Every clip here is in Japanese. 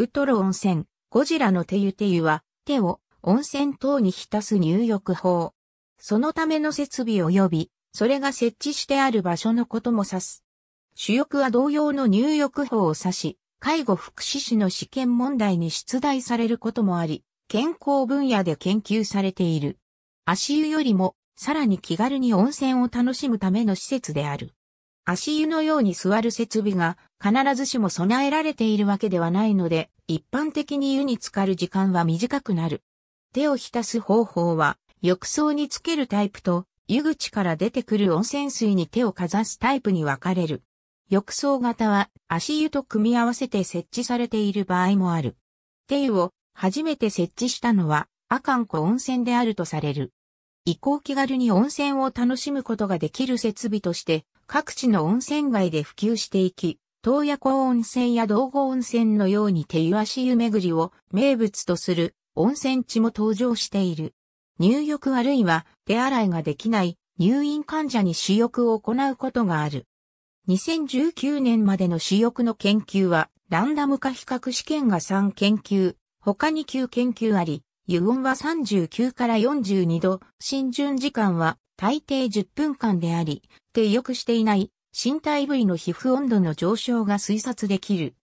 ウトロ温泉、ゴジラの手湯手湯は、手を温泉等に浸す入浴法。そのための設備及び、それが設置してある場所のことも指す。主浴は同様の入浴法を指し、介護福祉士の試験問題に出題されることもあり、健康分野で研究されている。足湯よりも、さらに気軽に温泉を楽しむための施設である。足湯のように座る設備が必ずしも備えられているわけではないので、一般的に湯に浸かる時間は短くなる。手を浸す方法は、浴槽につけるタイプと、湯口から出てくる温泉水に手をかざすタイプに分かれる。浴槽型は足湯と組み合わせて設置されている場合もある。手湯を初めて設置したのは、阿寒湖温泉であるとされる。移行気軽に温泉を楽しむことができる設備として、各地の温泉街で普及していき、東野湖温泉や道後温泉のように手岩足湯巡りを名物とする温泉地も登場している。入浴あるいは手洗いができない入院患者に私浴を行うことがある。2019年までの私浴の研究はランダム化比較試験が3研究、他に9研究あり、湯温は39から42度、浸潤時間は大抵10分間であり、低翼していない身体部位の皮膚温度の上昇が推察できる。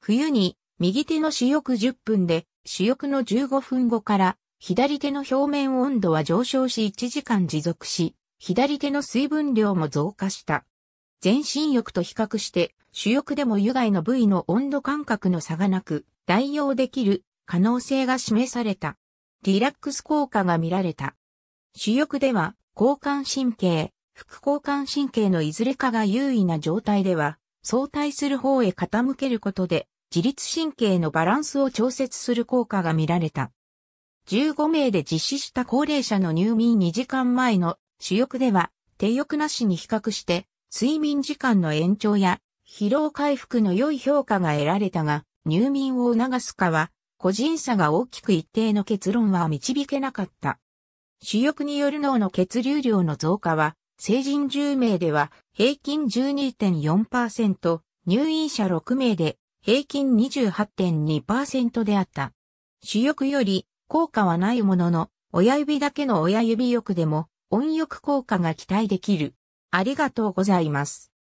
冬に右手の主翼10分で主翼の15分後から左手の表面温度は上昇し1時間持続し、左手の水分量も増加した。全身浴と比較して主翼でも湯外の部位の温度感覚の差がなく代用できる可能性が示された。リラックス効果が見られた。主翼では交感神経、副交感神経のいずれかが優位な状態では、相対する方へ傾けることで、自律神経のバランスを調節する効果が見られた。15名で実施した高齢者の入眠2時間前の主欲では、低欲なしに比較して、睡眠時間の延長や疲労回復の良い評価が得られたが、入眠を促すかは、個人差が大きく一定の結論は導けなかった。主欲による脳の血流量の増加は、成人10名では平均12.4%、入院者6名で平均28.2%であった。主欲より効果はないものの、親指だけの親指欲でも温浴効果が期待できる。ありがとうございます。